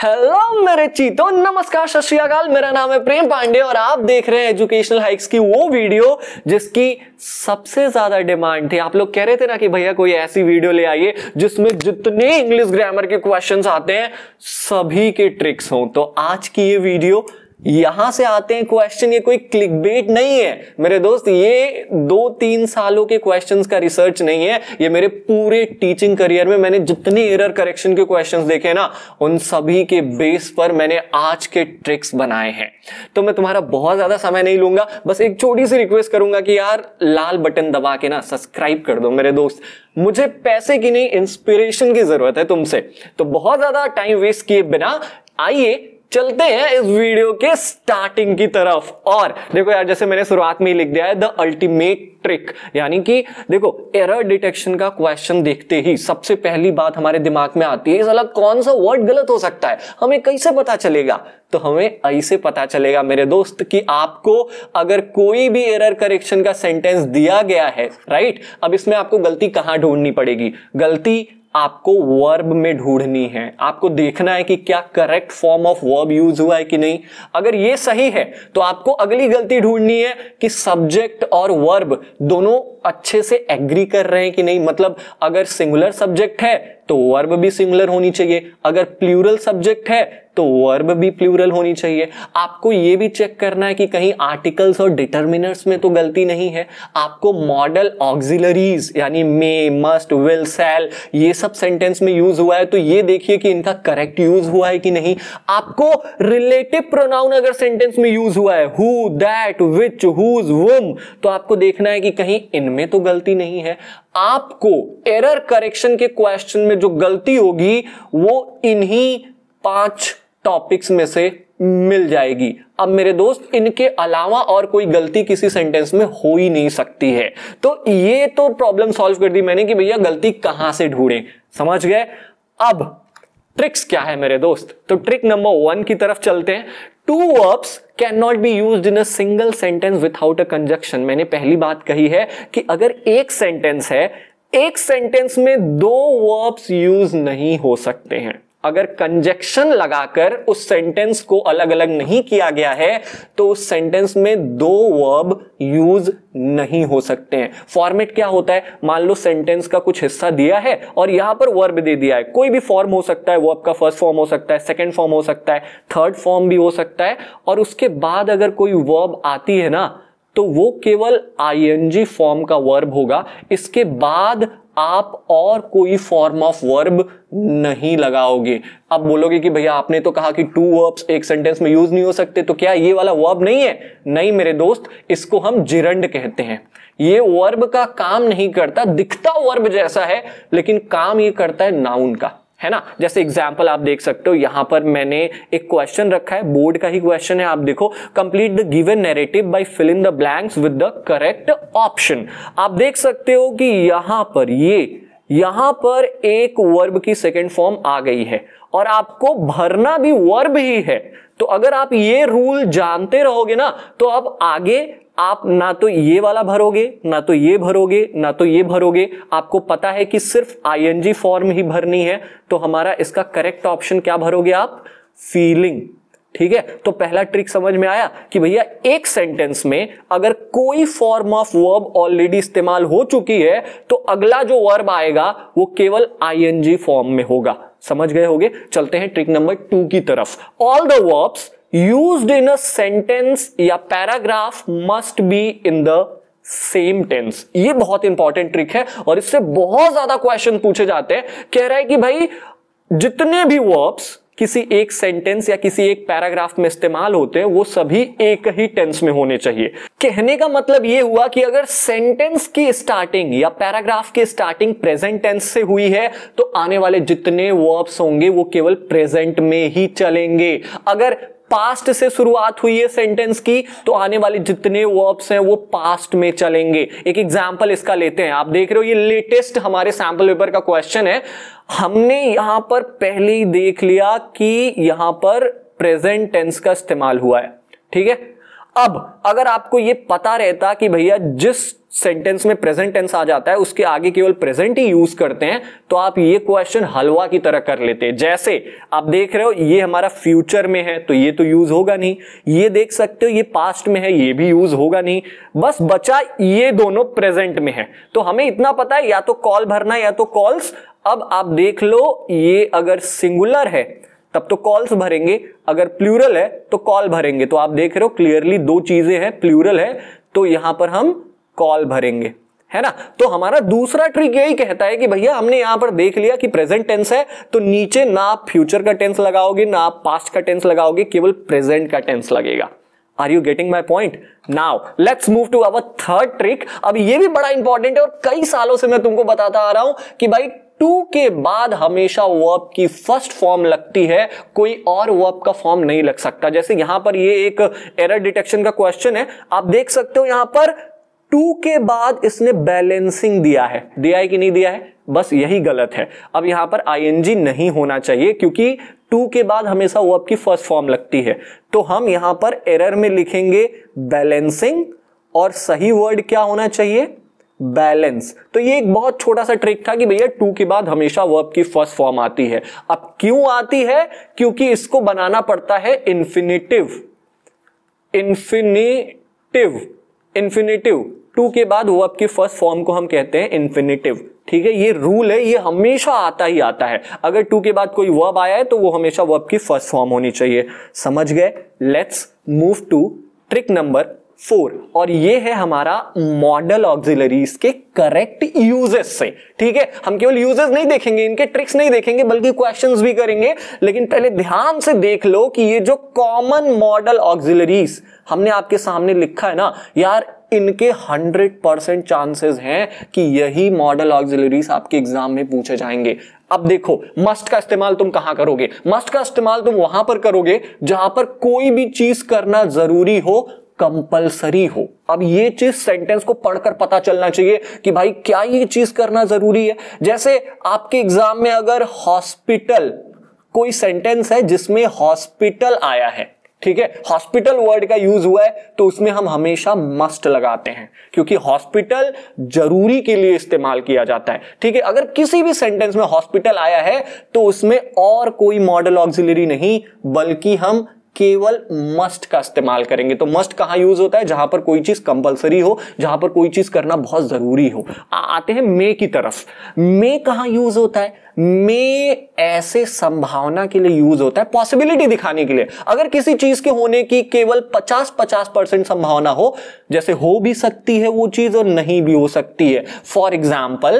Hello मेरे चीतो नमस्कार सत मेरा नाम है प्रेम पांडे और आप देख रहे हैं एजुकेशनल हाइक्स की वो वीडियो जिसकी सबसे ज्यादा डिमांड थी आप लोग कह रहे थे ना कि भैया कोई ऐसी वीडियो ले आइए जिसमें जितने इंग्लिश ग्रामर के क्वेश्चंस आते हैं सभी के ट्रिक्स हों तो आज की ये वीडियो यहां से आते हैं क्वेश्चन ये कोई क्लिक बेट नहीं है मेरे दोस्त ये दो तीन सालों के क्वेश्चंस का रिसर्च नहीं है ये मेरे पूरे टीचिंग करियर में मैंने जितने एरर करेक्शन के क्वेश्चंस देखे ना उन सभी के बेस पर मैंने आज के ट्रिक्स बनाए हैं तो मैं तुम्हारा बहुत ज्यादा समय नहीं लूंगा बस एक छोटी सी रिक्वेस्ट करूंगा कि यार लाल बटन दबा के ना सब्सक्राइब कर दो मेरे दोस्त मुझे पैसे की नहीं इंस्पिरेशन की जरूरत है तुमसे तो बहुत ज्यादा टाइम वेस्ट किए बिना आइए चलते हैं इस वीडियो के स्टार्टिंग की तरफ और देखो यार जैसे मैंने शुरुआत में ही लिख दिया है द अल्टीमेट ट्रिक यानी कि देखो एरर डिटेक्शन का क्वेश्चन देखते ही सबसे पहली बात हमारे दिमाग में आती है अलग कौन सा वर्ड गलत हो सकता है हमें कैसे पता चलेगा तो हमें ऐसे पता चलेगा मेरे दोस्त कि आपको अगर कोई भी एरर करेक्शन का सेंटेंस दिया गया है राइट अब इसमें आपको गलती कहां ढूंढनी पड़ेगी गलती आपको वर्ब में ढूंढनी है आपको देखना है कि क्या correct form of verb use हुआ है कि नहीं अगर ये सही है तो आपको अगली गलती ढूंढनी है कि सब्जेक्ट और वर्ब दोनों अच्छे से एग्री कर रहे हैं कि नहीं मतलब अगर सिंगुलर सब्जेक्ट है तो वर्ब भी सिंगुलर होनी चाहिए अगर प्लूरल सब्जेक्ट है तो वर्ब भी प्लूरल होनी चाहिए आपको ये भी चेक करना है कि कहीं आर्टिकल्स और डिटर्मिनर्स में तो गलती नहीं है आपको मॉडल ऑक्सिलरीज यानी मे मस्ट विल सेल ये सब सेंटेंस में यूज हुआ है तो ये देखिए कि इनका करेक्ट यूज हुआ है कि नहीं आपको रिलेटिव प्रोनाउन अगर सेंटेंस में यूज हुआ है who that which whose whom तो आपको देखना है कि कहीं इनमें तो गलती नहीं है आपको एरर करेक्शन के क्वेश्चन में जो गलती होगी वो इन्हीं पांच टॉपिक्स में से मिल जाएगी अब मेरे दोस्त इनके अलावा और कोई गलती किसी सेंटेंस में हो ही नहीं सकती है तो ये तो प्रॉब्लम सॉल्व कर दी मैंने कि भैया गलती कहां से ढूंढें समझ गए अब ट्रिक्स क्या है मेरे दोस्त तो ट्रिक नंबर वन की तरफ चलते हैं two verbs can not be use in a single sentence without a conjunction मैंने पहली बात कही है कि अगर एक सेंटेंस है एक सेंटेंस में दो वर्ब्स यूज नहीं हो सकते हैं अगर कंजेक्शन लगाकर उस सेंटेंस को अलग अलग नहीं किया गया है तो उस सेंटेंस में दो वर्ब यूज नहीं हो सकते हैं फॉर्मेट क्या होता है मान लो सेंटेंस का कुछ हिस्सा दिया है और यहां पर वर्ब दे दिया है कोई भी फॉर्म हो सकता है वर्ब का फर्स्ट फॉर्म हो सकता है सेकेंड फॉर्म हो सकता है थर्ड फॉर्म भी हो सकता है और उसके बाद अगर कोई वर्ब आती है ना तो वो केवल आईएनजी फॉर्म का वर्ब होगा इसके बाद आप और कोई फॉर्म ऑफ वर्ब नहीं लगाओगे आप बोलोगे कि भैया आपने तो कहा कि टू वर्ब्स एक सेंटेंस में यूज नहीं हो सकते तो क्या ये वाला वर्ब नहीं है नहीं मेरे दोस्त इसको हम जिरंड कहते हैं ये वर्ब का काम नहीं करता दिखता वर्ब जैसा है लेकिन काम ये करता है नाउन का है ना जैसे एग्जाम्पल आप देख सकते हो यहां पर मैंने एक क्वेश्चन रखा है बोर्ड का ही क्वेश्चन है आप देखो complete the given narrative by fill in the blanks with the correct option आप देख सकते हो कि यहां पर ये यहां पर एक वर्ब की सेकेंड फॉर्म आ गई है और आपको भरना भी वर्ब ही है तो अगर आप ये रूल जानते रहोगे ना तो आप आगे आप ना तो ये वाला भरोगे ना तो ये भरोगे ना तो ये भरोगे आपको पता है कि सिर्फ आई फॉर्म ही भरनी है तो हमारा इसका करेक्ट ऑप्शन क्या भरोगे आप फीलिंग ठीक है तो पहला ट्रिक समझ में आया कि भैया एक सेंटेंस में अगर कोई फॉर्म ऑफ वर्ब ऑलरेडी इस्तेमाल हो चुकी है तो अगला जो वर्ब आएगा वो केवल आईएनजी फॉर्म में होगा समझ गए होगे चलते हैं ट्रिक नंबर टू की तरफ all the verbs used in a sentence या paragraph must be in the same tense ये बहुत इंपॉर्टेंट ट्रिक है और इससे बहुत ज्यादा क्वेश्चन पूछे जाते हैं कह रहा है कि भाई जितने भी वर्ब्स किसी एक सेंटेंस या किसी एक पैराग्राफ में इस्तेमाल होते हैं वो सभी एक ही टेंस में होने चाहिए कहने का मतलब ये हुआ कि अगर सेंटेंस की स्टार्टिंग या पैराग्राफ की स्टार्टिंग प्रेजेंट टेंस से हुई है तो आने वाले जितने वर्ब्स होंगे वो केवल प्रेजेंट में ही चलेंगे अगर पास्ट से शुरुआत हुई है सेंटेंस की तो आने वाले जितने वर्ब्स हैं वो पास्ट में चलेंगे एक एग्जाम्पल इसका लेते हैं आप देख रहे हो ये लेटेस्ट हमारे सैंपल पेपर का क्वेश्चन है हमने यहां पर पहले ही देख लिया कि यहां पर प्रेजेंट टेंस का इस्तेमाल हुआ है ठीक है अब अगर आपको ये पता रहता कि भैया जिस सेंटेंस में प्रेजेंट टेंस आ जाता है उसके आगे केवल प्रेजेंट ही यूज करते हैं तो आप ये क्वेश्चन हलवा की तरह कर लेते हैं जैसे आप देख रहे हो ये हमारा फ्यूचर में है तो ये तो यूज होगा नहीं ये देख सकते हो ये पास्ट में है ये भी यूज होगा नहीं बस बचा ये दोनों प्रेजेंट में है तो हमें इतना पता है या तो कॉल भरना या तो कॉल्स अब आप देख लो ये अगर सिंगुलर है तब तो कॉल्स भरेंगे अगर प्लूरल है तो कॉल भरेंगे तो आप देख रहे हो क्लियरली दो चीजें हैं प्लूरल है तो यहां पर हम कॉल भरेंगे है ना तो हमारा दूसरा ट्रिक यही कहता है कि भैया हमने यहां पर देख लिया कि प्रेजेंट टेंस है तो नीचे ना आप फ्यूचर का टेंस लगाओगे ना आप पास्ट का टेंस लगाओगे केवल प्रेजेंट का टेंस लगेगा are you getting my point now let's move to our third trick अब ये भी बड़ा इंपॉर्टेंट है और कई सालों से मैं तुमको बताता आ रहा हूं कि भाई टू के बाद हमेशा वर्ब की फर्स्ट फॉर्म लगती है कोई और वर्ब का फॉर्म नहीं लग सकता जैसे यहां पर ये एक एरर डिटेक्शन का क्वेश्चन है आप देख सकते हो यहां पर टू के बाद इसने बैलेंसिंग दिया है दिया है कि नहीं दिया है बस यही गलत है अब यहां पर आई नहीं होना चाहिए क्योंकि टू के बाद हमेशा वर्ब की फर्स्ट फॉर्म लगती है तो हम यहां पर एरर में लिखेंगे बैलेंसिंग और सही वर्ड क्या होना चाहिए बैलेंस तो ये एक बहुत छोटा सा ट्रिक था कि भैया टू के बाद हमेशा वर्ब की फर्स्ट फॉर्म आती है अब क्यों आती है क्योंकि इसको बनाना पड़ता है इंफिनिटिव इंफिनिटिव इंफिनिटिव टू के बाद वो आपकी फर्स्ट फॉर्म को हम कहते हैं इन्फिनेटिव ठीक है ये रूल है ये हमेशा आता ही आता है अगर टू के बाद कोई वर्ब आया है तो वो हमेशा वर्ब की फर्स्ट फॉर्म होनी चाहिए समझ गए let's move to trick number four और ये है हमारा मॉडल ऑक्सिलरीज के करेक्ट यूजेस से ठीक है हम केवल यूजेस नहीं देखेंगे इनके ट्रिक्स नहीं देखेंगे बल्कि क्वेश्चंस भी करेंगे लेकिन पहले ध्यान से देख लो कि ये जो कॉमन मॉडल ऑक्सिलरीज हमने आपके सामने लिखा है ना यार इनके 100 परसेंट चांसेस हैं कि यही मॉडल ऑक्सिलरीज आपके एग्जाम में पूछे जाएंगे अब देखो मस्ट का इस्तेमाल तुम कहां करोगे मस्ट का इस्तेमाल तुम वहां पर करोगे जहां पर कोई भी चीज करना जरूरी हो कंपलसरी हो अब ये चीज सेंटेंस को पढ़कर पता चलना चाहिए कि भाई क्या ये चीज करना जरूरी है जैसे आपके एग्जाम में अगर हॉस्पिटल कोई सेंटेंस है जिसमें हॉस्पिटल आया है ठीक है हॉस्पिटल वर्ड का यूज हुआ है तो उसमें हम हमेशा मस्ट लगाते हैं क्योंकि हॉस्पिटल जरूरी के लिए इस्तेमाल किया जाता है ठीक है अगर किसी भी सेंटेंस में हॉस्पिटल आया है तो उसमें और कोई मॉडल ऑक्सिलरी नहीं बल्कि हम केवल मस्ट का इस्तेमाल करेंगे तो मस्ट कहां यूज होता है जहां पर कोई चीज कंपलसरी हो जहां पर कोई चीज करना बहुत जरूरी हो आ, आते हैं मे की तरफ मे कहां यूज होता है में ऐसे संभावना के लिए यूज होता है पॉसिबिलिटी दिखाने के लिए अगर किसी चीज के होने की केवल 50-50 परसेंट संभावना हो जैसे हो भी सकती है वो चीज और नहीं भी हो सकती है फॉर एग्जाम्पल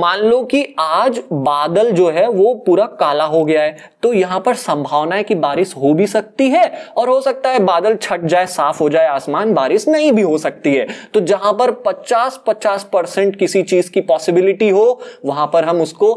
मान लो कि आज बादल जो है वो पूरा काला हो गया है तो यहां पर संभावना है कि बारिश हो भी सकती है और हो सकता है बादल छट जाए साफ हो जाए आसमान बारिश नहीं भी हो सकती है तो जहां पर 50-50 परसेंट किसी चीज की पॉसिबिलिटी हो वहां पर हम उसको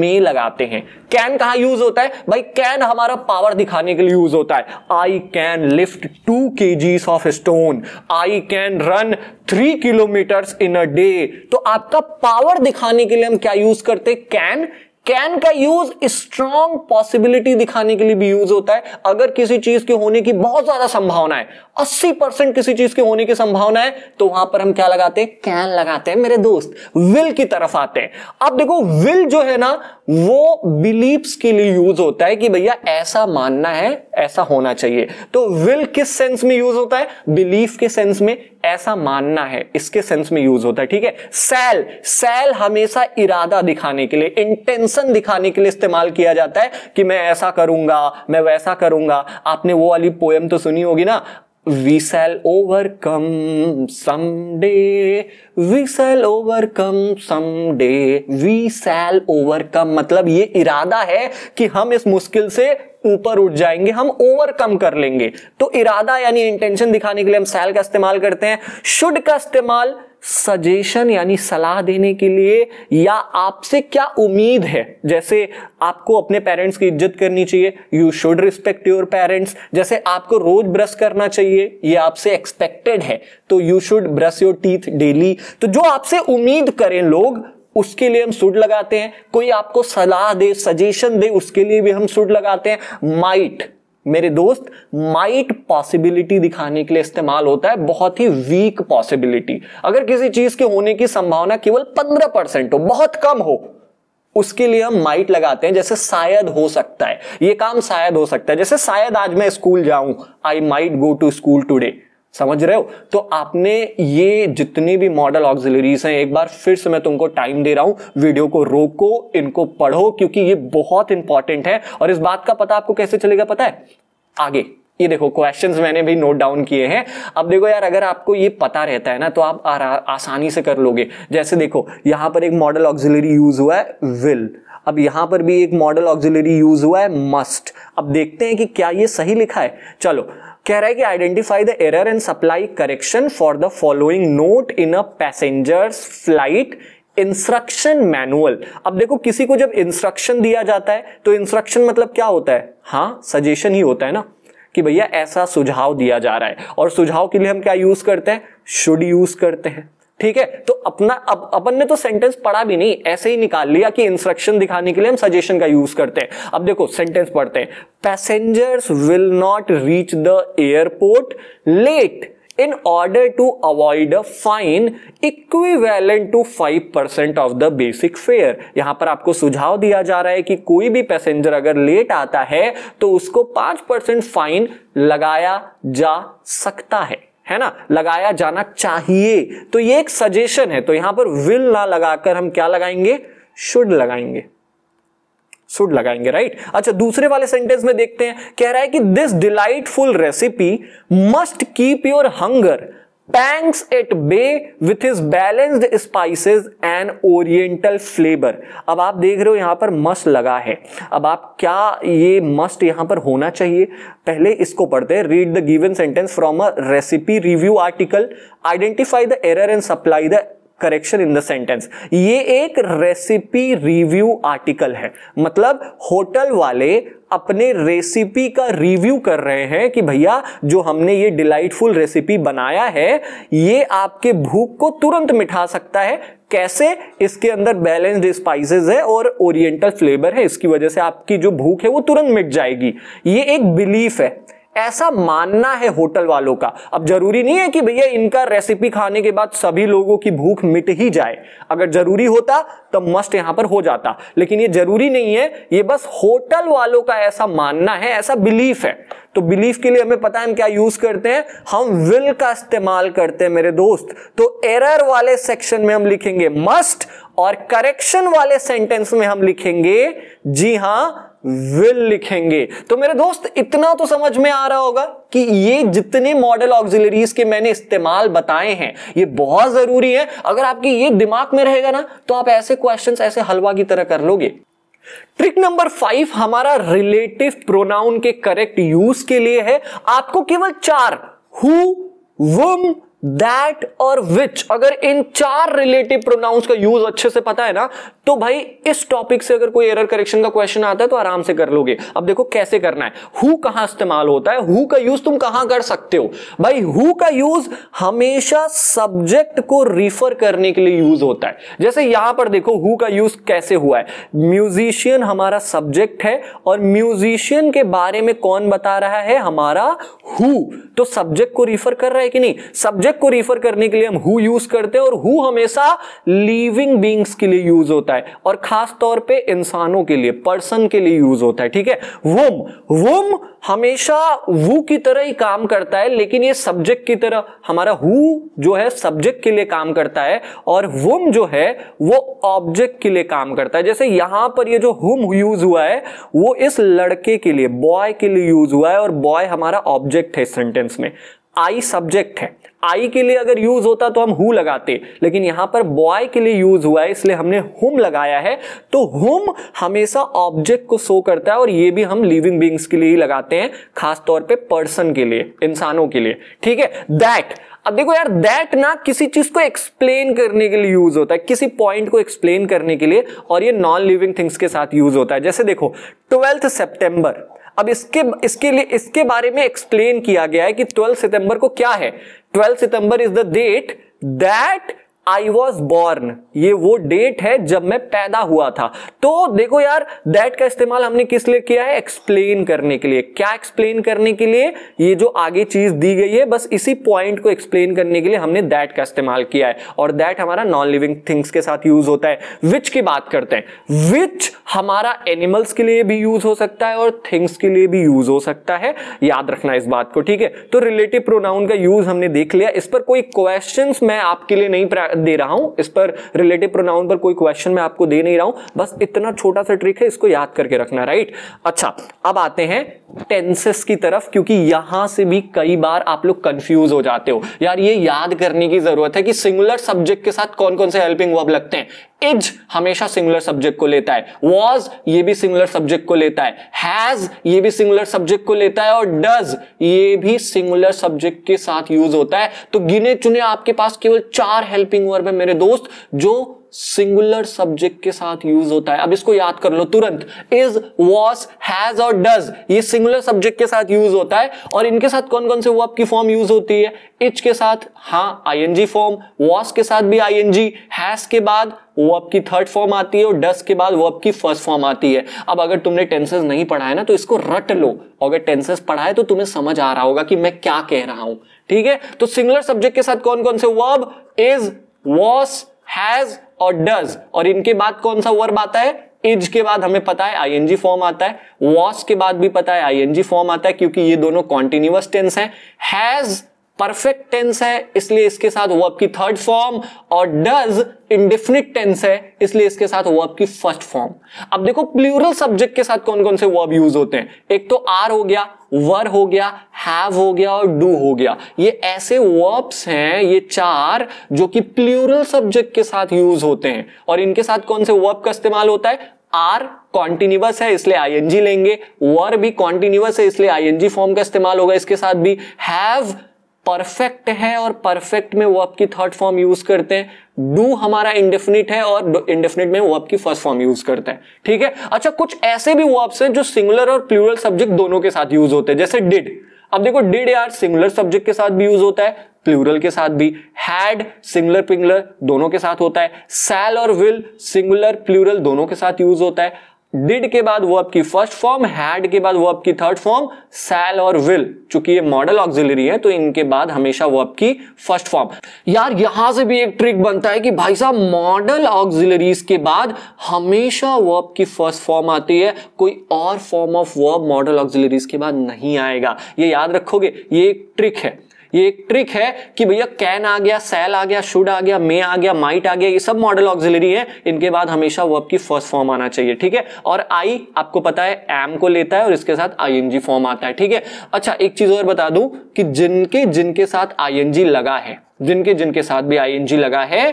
में लगाते हैं कैन कहा यूज होता है भाई कैन हमारा पावर दिखाने के लिए यूज होता है I can lift two K G of stone I can run three kilometre in a day तो आपका पावर दिखाने के लिए हम क्या यूज करते हैं कैन कैन का यूज स्ट्रॉन्ग पॉसिबिलिटी दिखाने के लिए भी यूज होता है अगर किसी चीज के होने की बहुत ज्यादा संभावना है अस्सी परसेंट किसी चीज के होने की संभावना है तो वहां पर हम क्या लगाते हैं कैन लगाते हैं मेरे दोस्त विल की तरफ आते हैं अब देखो विल जो है ना वो बिलीव्स के लिए यूज होता है कि भैया ऐसा मानना है ऐसा होना चाहिए तो विल किस सेंस में यूज होता है बिलीफ के सेंस में ऐसा मानना है इसके सेंस में यूज होता है ठीक है सेल सेल हमेशा इरादा दिखाने के लिए इंटेंशन दिखाने के लिए इस्तेमाल किया जाता है कि मैं ऐसा करूंगा मैं वैसा करूंगा आपने वो वाली पोएम तो सुनी होगी ना We shall overcome someday. We shall overcome someday. We shall overcome मतलब ये इरादा है कि हम इस मुश्किल से ऊपर उठ जाएंगे हम ओवरकम कर लेंगे तो इरादा यानी इंटेंशन दिखाने के लिए हम सेल का इस्तेमाल करते हैं शुड का इस्तेमाल सजेशन यानी सलाह देने के लिए या आपसे क्या उम्मीद है जैसे आपको अपने पेरेंट्स की इज्जत करनी चाहिए you should respect your parents जैसे आपको रोज ब्रश करना चाहिए ये आपसे एक्सपेक्टेड है तो you should brush your teeth daily तो जो आपसे उम्मीद करें लोग उसके लिए हम सुड लगाते हैं कोई आपको सलाह दे सजेशन दे उसके लिए भी हम सुड लगाते हैं माइट मेरे दोस्त माइट पॉसिबिलिटी दिखाने के लिए इस्तेमाल होता है बहुत ही वीक पॉसिबिलिटी अगर किसी चीज के होने की संभावना केवल पंद्रह परसेंट हो बहुत कम हो उसके लिए हम माइट लगाते हैं जैसे शायद हो सकता है ये काम शायद हो सकता है जैसे शायद आज मैं स्कूल जाऊं I might go to school today समझ रहे हो तो आपने ये जितनी भी मॉडल ऑक्सिलरीज हैं एक बार फिर से मैं तुमको टाइम दे रहा हूं वीडियो को रोको इनको पढ़ो क्योंकि ये बहुत इंपॉर्टेंट है और इस बात का पता आपको कैसे चलेगा पता है आगे ये देखो क्वेश्चंस मैंने भी नोट डाउन किए हैं अब देखो यार अगर आपको ये पता रहता है ना तो आप आसानी से कर लोगे जैसे देखो यहां पर एक मॉडल ऑक्सिलरी यूज हुआ है विल अब यहां पर भी एक मॉडल ऑक्सिलरी यूज हुआ है मस्ट अब देखते हैं कि क्या ये सही लिखा है चलो कह रहा है कि identify the error and supply correction for the following note in a passenger's flight instruction manual अब देखो किसी को जब इंस्ट्रक्शन दिया जाता है तो इंस्ट्रक्शन मतलब क्या होता है हाँ सजेशन ही होता है ना कि भैया ऐसा सुझाव दिया जा रहा है और सुझाव के लिए हम क्या यूज करते हैं शुड यूज करते हैं ठीक है तो अपना अब अपन ने तो सेंटेंस पढ़ा भी नहीं ऐसे ही निकाल लिया कि इंस्ट्रक्शन दिखाने के लिए हम सजेशन का यूज करते हैं अब देखो सेंटेंस पढ़ते हैं passengers will not reach the airport late in order to avoid a fine equivalent to five percent of the basic fare यहां पर आपको सुझाव दिया जा रहा है कि कोई भी पैसेंजर अगर लेट आता है तो उसको पांच परसेंट फाइन लगाया जा सकता है है ना लगाया जाना चाहिए तो ये एक सजेशन है तो यहां पर विल ना लगाकर हम क्या लगाएंगे शुड लगाएंगे शुड लगाएंगे राइट अच्छा दूसरे वाले सेंटेंस में देखते हैं कह रहा है कि this delightful recipe must keep your hunger pangs at bay with his balanced spices and oriental flavour अब आप देख रहे हो यहां पर मस्ट लगा है अब आप क्या ये मस्ट यहां पर होना चाहिए पहले इसको पढ़ते हैं read the given sentence from a recipe review article identify the error and supply the correction in the sentence ये एक रेसिपी रिव्यू आर्टिकल है मतलब होटल वाले अपने रेसिपी का रिव्यू कर रहे हैं कि भैया जो हमने ये डिलाइटफुल रेसिपी बनाया है ये आपके भूख को तुरंत मिठा सकता है कैसे इसके अंदर बैलेंस्ड स्पाइसेस है और ओरिएंटल फ्लेवर है इसकी वजह से आपकी जो भूख है वो तुरंत मिट जाएगी ये एक बिलीफ है ऐसा मानना है होटल वालों का अब जरूरी नहीं है कि भैया इनका रेसिपी खाने के बाद सभी लोगों की भूख मिट ही जाए अगर जरूरी होता तो मस्ट यहां पर हो जाता लेकिन ये जरूरी नहीं है ये बस होटल वालों का ऐसा मानना है ऐसा बिलीफ है तो बिलीफ के लिए हमें पता है हम क्या यूज करते हैं हम विल का इस्तेमाल करते हैं मेरे दोस्त तो एरर वाले सेक्शन में हम लिखेंगे मस्ट और करेक्शन वाले सेंटेंस में हम लिखेंगे जी हां विल लिखेंगे तो मेरे दोस्त इतना तो समझ में आ रहा होगा कि ये जितने मॉडल ऑक्सिलरीज के मैंने इस्तेमाल बताए हैं ये बहुत जरूरी है अगर आपके ये दिमाग में रहेगा ना तो आप ऐसे क्वेश्चंस ऐसे हलवा की तरह कर लोगे ट्रिक नंबर फाइव हमारा रिलेटिव प्रोनाउन के करेक्ट यूज के लिए है आपको केवल चार हु वुम दैट और विच अगर इन चार रिलेटिव प्रोनाउंस का यूज अच्छे से पता है ना तो भाई इस टॉपिक से अगर कोई एरर करेक्शन का क्वेश्चन आता है तो आराम से कर लोगे अब देखो कैसे करना है हु कहां इस्तेमाल होता है हु का यूज तुम कहां कर सकते हो भाई हु का यूज हमेशा सब्जेक्ट को रिफर करने के लिए यूज होता है जैसे यहां पर देखो हु का यूज कैसे हुआ है म्यूजिशियन हमारा सब्जेक्ट है और म्यूजिशियन के बारे में कौन बता रहा है हमारा हु तो सब्जेक्ट को रिफर कर रहा है कि नहीं सब्जेक्ट सब्जेक्ट को रिफर करने के लिए हम हु यूज करते हैं और हु हमेशा लिविंग बींग्स के लिए यूज होता है और खास तौर पे इंसानों के लिए पर्सन के लिए यूज होता है ठीक है वुम वुम हमेशा वो की तरह ही काम करता है लेकिन ये सब्जेक्ट की तरह हमारा हु जो है सब्जेक्ट के लिए काम करता है और वुम जो है वो ऑब्जेक्ट के लिए काम करता है जैसे यहां पर ये जो हुम यूज हुआ है वो इस लड़के के लिए बॉय के लिए यूज हुआ है और बॉय हमारा ऑब्जेक्ट है सेंटेंस में आई सब्जेक्ट है आई के लिए अगर यूज होता तो हम हु लगाते लेकिन यहां पर बॉय के लिए यूज हुआ है इसलिए हमने हुम लगाया है तो हुम हमेशा ऑब्जेक्ट को शो करता है और ये भी हम लिविंग बींग्स के लिए ही लगाते हैं खासतौर पर पर्सन के लिए इंसानों के लिए ठीक है दैट अब देखो यार दैट ना किसी चीज को एक्सप्लेन करने के लिए यूज होता है किसी पॉइंट को एक्सप्लेन करने के लिए और ये नॉन लिविंग थिंग्स के साथ यूज होता है जैसे देखो ट्वेल्थ सेप्टेंबर अब इसके इसके लिए इसके बारे में एक्सप्लेन किया गया है कि 12 सितंबर को क्या है 12 September is the date that I was born ये वो डेट है जब मैं पैदा हुआ था तो देखो यार दैट का इस्तेमाल हमने किस लिए किया है एक्सप्लेन करने के लिए क्या एक्सप्लेन करने के लिए ये जो आगे चीज दी गई है बस इसी पॉइंट को एक्सप्लेन करने के लिए हमने दैट का इस्तेमाल किया है और दैट हमारा नॉन लिविंग थिंग्स के साथ यूज होता है विच की बात करते हैं विच हमारा एनिमल्स के लिए भी यूज हो सकता है और थिंग्स के लिए भी यूज हो सकता है याद रखना इस बात को ठीक है तो रिलेटिव प्रोनाउन का यूज हमने देख लिया इस पर कोई क्वेश्चन मैं आपके लिए नहीं दे रहा हूं इस पर रिलेटिव प्रोनाउन पर कोई क्वेश्चन मैं आपको दे नहीं रहा हूं बस इतना छोटा सा ट्रिक है इसको याद करके रखना राइट अच्छा अब आते हैं टेंसेस की तरफ क्योंकि यहां से भी कई बार आप लोग कंफ्यूज हो जाते हो यार ये याद करने की जरूरत है कि सिंगुलर सब्जेक्ट के साथ कौन कौन से हेल्पिंग वर्ब लगते हैं इज हमेशा सिंगुलर सब्जेक्ट को लेता है वॉज ये भी सिंगुलर सब्जेक्ट को लेता है हैज ये भी सिंगुलर सब्जेक्ट को लेता है और डज ये भी सिंगुलर सब्जेक्ट के साथ यूज होता है तो गिने चुने आपके पास केवल चार हेल्पिंग वर्ब है मेरे दोस्त जो सिंगुलर सब्जेक्ट के साथ यूज होता है अब इसको याद कर लो तुरंत इज वॉस हैज और डज ये सिंगुलर सब्जेक्ट के साथ यूज होता है और इनके साथ कौन कौन से वर्ब की फॉर्म यूज होती है इच के साथ हाँ आईएनजी फॉर्म वॉस के साथ भी आई आईएनजी हैज के बाद वो आपकी की थर्ड फॉर्म आती है और डस के बाद वो आपकी फर्स्ट फॉर्म आती है अब अगर तुमने टेंसेस नहीं पढ़ा है ना तो इसको रट लो अगर टेंसेस पढ़ा है तो तुम्हें समझ आ रहा होगा कि मैं क्या कह रहा हूं ठीक है तो सिंगुलर सब्जेक्ट के साथ कौन कौन से वर्ब इज वॉस हैज और डज और इनके बाद कौन सा वर्ब आता है इज के बाद हमें पता है आईएनजी फॉर्म आता है वॉस के बाद भी पता है आईएनजी फॉर्म आता है क्योंकि ये दोनों continuous tense has perfect tense है इसलिए इसके साथ वर्ब की थर्ड फॉर्म और डज इंडिफिनिट टेंस है इसलिए इसके साथ वर्ब की फर्स्ट फॉर्म अब देखो प्लूरल सब्जेक्ट के साथ कौन कौन से वर्ब यूज होते हैं एक तो आर हो गया वर हो गया हैव हो गया और डू हो गया ये ऐसे वर्ब्स हैं ये चार जो कि प्लूरल सब्जेक्ट के साथ यूज होते हैं और इनके साथ कौन से वर्ब का इस्तेमाल होता है आर कॉन्टिन्यूस है इसलिए आईएनजी लेंगे वर भी कॉन्टिन्यूस है इसलिए आईएनजी फॉर्म का इस्तेमाल होगा इसके साथ भी हैव परफेक्ट है और परफेक्ट में वो आपकी थर्ड फॉर्म यूज करते हैं डू हमारा इंडेफिनिट है और इंडेफिनिट में वो आपकी फर्स्ट फॉर्म यूज करते हैं ठीक है अच्छा कुछ ऐसे भी वो आपसे जो सिंगुलर और प्लूरल सब्जेक्ट दोनों के साथ यूज होते हैं जैसे डिड अब देखो डिड यार सिंगुलर सब्जेक्ट के साथ भी यूज होता है प्लूरल के साथ भी हैड सिंगुलर पिंगुलर दोनों के साथ होता है सैल और विल सिंगुलर प्लूरल दोनों के साथ यूज होता है डिड के बाद वो आपकी फर्स्ट फॉर्म हैड के बाद वो आपकी थर्ड फॉर्म सैल और विल चूंकि ये मॉडल ऑक्सिलरी है तो इनके बाद हमेशा वो आपकी फर्स्ट फॉर्म यार यहां से भी एक ट्रिक बनता है कि भाई साहब मॉडल ऑक्सिलरीज के बाद हमेशा वर्ब की फर्स्ट फॉर्म आती है कोई और form of verb modal auxiliaries के बाद नहीं आएगा ये याद रखोगे ये एक ट्रिक है ये एक ट्रिक है कि भैया कैन आ गया सेल आ गया शुड आ गया मे आ गया माइट आ गया ये सब मॉडल ऑक्सिलरी है इनके बाद हमेशा वर्ब की फर्स्ट फॉर्म आना चाहिए ठीक है और आई आपको पता है एम को लेता है और इसके साथ आई फॉर्म आता है ठीक है अच्छा एक चीज और बता दूं कि जिनके जिनके साथ आई लगा है जिनके जिनके साथ भी आई लगा है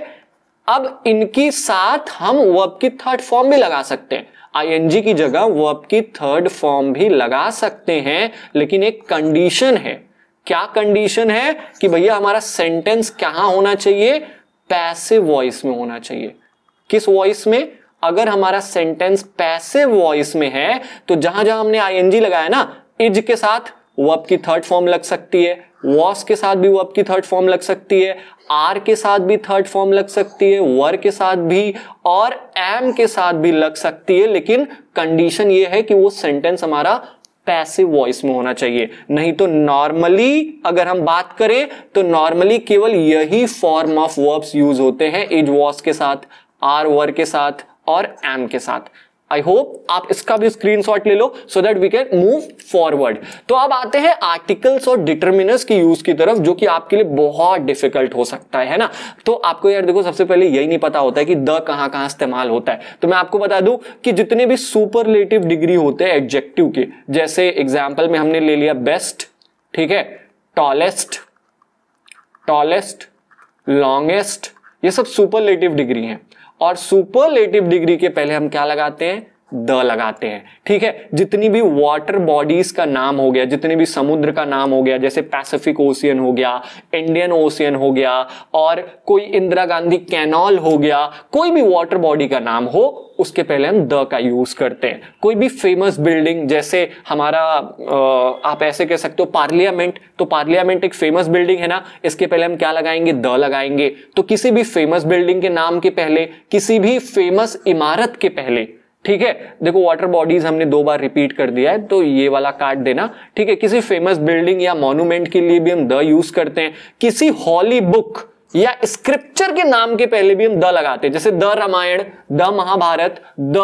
अब इनके साथ हम वर्ब की थर्ड फॉर्म भी लगा सकते हैं आईएनजी की जगह वर्ब की थर्ड फॉर्म भी लगा सकते हैं लेकिन एक कंडीशन है क्या कंडीशन है कि भैया हमारा सेंटेंस कहां होना चाहिए पैसिव वॉइस में होना चाहिए किस वॉइस में अगर हमारा सेंटेंस पैसिव वॉइस में है तो जहां जहां हमने आईएनजी लगाया ना इज के साथ वर्ब की थर्ड फॉर्म लग सकती है वॉस के साथ भी वर्ब की थर्ड फॉर्म लग सकती है आर के साथ भी थर्ड फॉर्म लग सकती है वर के साथ भी और एम के साथ भी लग सकती है लेकिन कंडीशन ये है कि वो सेंटेंस हमारा पैसिव वॉइस में होना चाहिए नहीं तो नॉर्मली अगर हम बात करें तो नॉर्मली केवल यही फॉर्म ऑफ वर्ब्स यूज होते हैं इज वॉस के साथ आर वर के साथ और एम के साथ आई होप आप इसका भी स्क्रीनशॉट ले लो so that we can move forward तो अब आते हैं आर्टिकल्स और डिटर्मिनर्स की यूज की तरफ जो कि आपके लिए बहुत डिफिकल्ट हो सकता है ना तो आपको यार देखो सबसे पहले यही नहीं पता होता है कि द कहां कहां इस्तेमाल होता है तो मैं आपको बता दूं कि जितने भी सुपरलेटिव डिग्री होते हैं एडजेक्टिव के जैसे एग्जाम्पल में हमने ले लिया बेस्ट ठीक है टॉलेस्ट टॉलेस्ट लॉन्गेस्ट ये सब सुपरलेटिव डिग्री हैं और सुपरलेटिव डिग्री के पहले हम क्या लगाते हैं द लगाते हैं ठीक है जितनी भी वाटर बॉडीज का नाम हो गया जितने भी समुद्र का नाम हो गया जैसे पैसिफिक ओशियन हो गया इंडियन ओशियन हो गया और कोई इंदिरा गांधी कैनॉल हो गया कोई भी वाटर बॉडी का नाम हो उसके पहले हम द का यूज करते हैं कोई भी फेमस बिल्डिंग जैसे हमारा आप ऐसे कह सकते हो पार्लियामेंट तो पार्लियामेंट एक फेमस बिल्डिंग है ना इसके पहले हम क्या लगाएंगे द लगाएंगे तो किसी भी फेमस बिल्डिंग के नाम के पहले किसी भी फेमस इमारत के पहले ठीक है देखो वाटर बॉडीज हमने दो बार रिपीट कर दिया है तो ये वाला काट देना ठीक है किसी फेमस बिल्डिंग या मोन्यूमेंट के लिए भी हम द यूज करते हैं किसी हॉली बुक या स्क्रिप्चर के नाम के पहले भी हम द लगाते हैं जैसे the Ramayana the Mahabharata the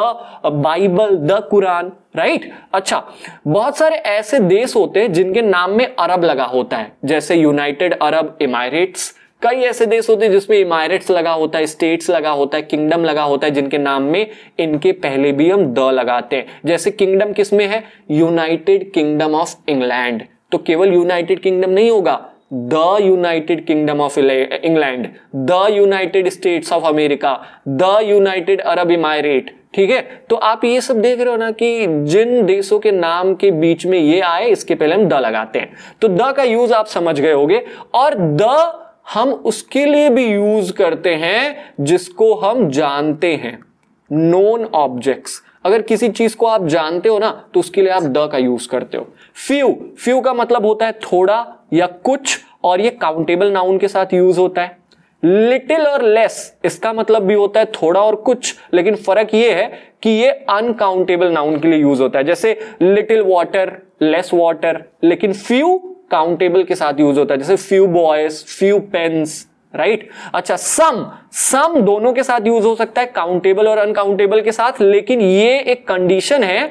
Bible the Quran right अच्छा बहुत सारे ऐसे देश होते हैं जिनके नाम में अरब लगा होता है जैसे यूनाइटेड अरब इमारेट्स कई ऐसे देश होते हैं जिसमें इमायरेट्स लगा होता है स्टेट्स लगा होता है किंगडम लगा होता है जिनके नाम में इनके पहले भी हम द लगाते हैं जैसे किंगडम किसमें है यूनाइटेड किंगडम ऑफ इंग्लैंड तो केवल यूनाइटेड किंगडम नहीं होगा the United Kingdom of England the United States of America the United Arab Emirate ठीक है तो आप ये सब देख रहे हो ना कि जिन देशों के नाम के बीच में ये आए इसके पहले हम द लगाते हैं तो द का यूज आप समझ गए होगे और द हम उसके लिए भी यूज करते हैं जिसको हम जानते हैं नोन ऑब्जेक्ट्स अगर किसी चीज को आप जानते हो ना तो उसके लिए आप द का यूज करते हो फ्यू फ्यू का मतलब होता है थोड़ा या कुछ और ये काउंटेबल नाउन के साथ यूज होता है लिटिल और लेस इसका मतलब भी होता है थोड़ा और कुछ लेकिन फर्क ये है कि ये अनकाउंटेबल नाउन के लिए यूज होता है जैसे लिटिल वाटर लेस वाटर लेकिन फ्यू काउंटेबल के साथ यूज होता है जैसे few boys few pens right अच्छा सम सम दोनों के साथ यूज हो सकता है काउंटेबल और अनकाउंटेबल के साथ लेकिन ये एक कंडीशन है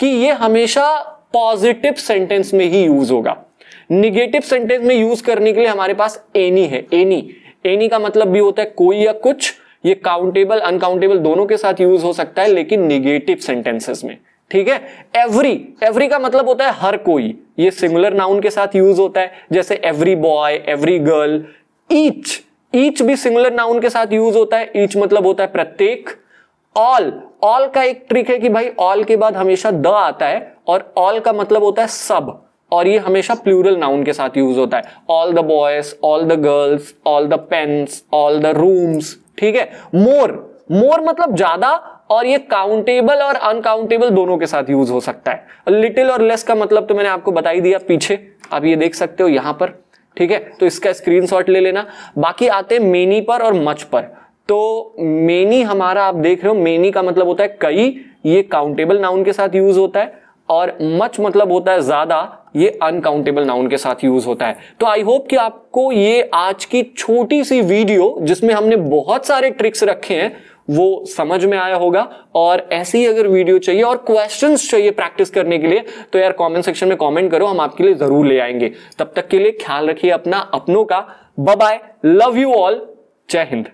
कि ये हमेशा पॉजिटिव सेंटेंस में ही यूज होगा निगेटिव सेंटेंस में यूज करने के लिए हमारे पास एनी है एनी एनी का मतलब भी होता है कोई या कुछ ये काउंटेबल अनकाउंटेबल दोनों के साथ यूज हो सकता है लेकिन निगेटिव सेंटेंसेस में ठीक है एवरी एवरी का मतलब होता है हर कोई ये सिमिलर नाउन के साथ यूज होता है जैसे every boy every girl each each भी सिमिलर नाउन के साथ यूज होता है ईच मतलब होता है प्रत्येक ऑल ऑल का एक ट्रिक है कि भाई ऑल के बाद हमेशा द आता है और ऑल का मतलब होता है सब और ये हमेशा प्लूरल नाउन के साथ यूज होता है all the boys all the girls all the pens all the rooms ठीक है मोर मोर मतलब ज्यादा और ये काउंटेबल और अनकाउंटेबल दोनों के साथ यूज हो सकता है लिटिल और लेस का मतलब तो मैंने आपको बता ही दिया पीछे आप ये देख सकते हो यहां पर ठीक है तो इसका स्क्रीनशॉट ले लेना बाकी आते हैं मेनी पर और मच पर तो मेनी हमारा आप देख रहे हो मेनी का मतलब होता है कई ये काउंटेबल नाउन के साथ यूज होता है और मच मतलब होता है ज्यादा ये अनकाउंटेबल नाउन के साथ यूज होता है तो आई होप कि आपको ये आज की छोटी सी वीडियो जिसमें हमने बहुत सारे ट्रिक्स रखे हैं वो समझ में आया होगा और ऐसी ही अगर वीडियो चाहिए और क्वेश्चन चाहिए प्रैक्टिस करने के लिए तो यार कॉमेंट सेक्शन में कॉमेंट करो हम आपके लिए जरूर ले आएंगे तब तक के लिए ख्याल रखिए अपना अपनों का बाय लव यू ऑल जय हिंद